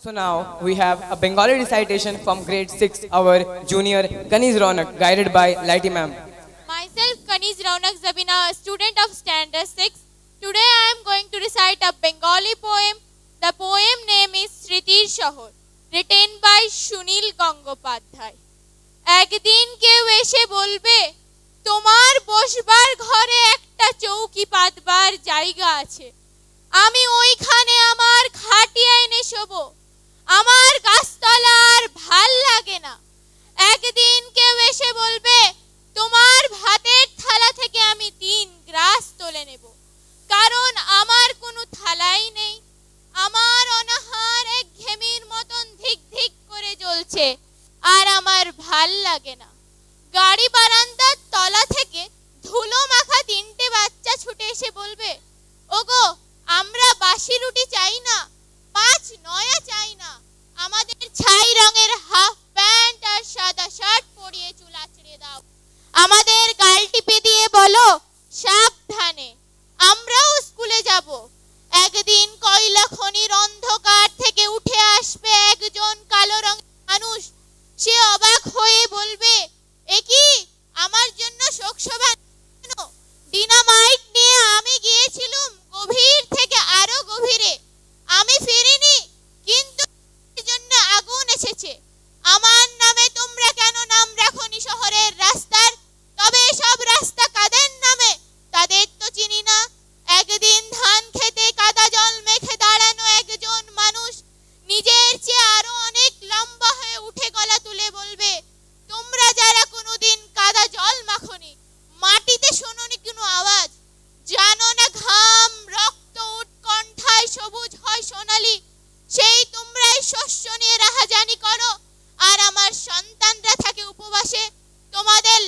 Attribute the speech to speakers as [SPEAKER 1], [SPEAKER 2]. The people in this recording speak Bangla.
[SPEAKER 1] So now we have a Bengali recitation from grade 6, our junior Kaniz Ronak, guided by Lighty Ma'am. Myself Kaniz Ronak Zabina, a student of Standard 6. Today I am going to recite a Bengali poem. The poem name is Sriti Shahor, written by Shunil Gangopadhyay. একদিন কেউ এসে বলবে তোমার বসবার ঘরে একটা চৌকি পাতবার জায়গা আছে আমি ওইখানে কারণ আমার কোনো থালাই নেই আমার অনাহার এক ঘেমির মতন ধিক ধিক করে জ্বলছে আর আমার ভাল লাগে না গাড়ি বারান্দার তলা থেকে ধুলো মাখা তিনটে বাচ্চা ছুটে এসে বলবে ওগো আমরা বাসি রুটি চাই না পাঁচ নয়া চাই না আমাদের ছাই রঙের হাফ প্যান্ট আর সাদা শার্ট পরিয়ে চুল আছড়ে দাও আমাদের গাল টিপে দিয়ে বলো সাবধানে চলে যাব একদিন কয়লা খনির অন্ধকার থেকে উঠে আসবে একজন কালো রঙের মানুষ সে অবাক হয়ে বলবে এ সোনালি সেই তোমরাই শস্য নিয়ে রাহাজানি করো আর আমার সন্তানরা থাকে উপবাসে তোমাদের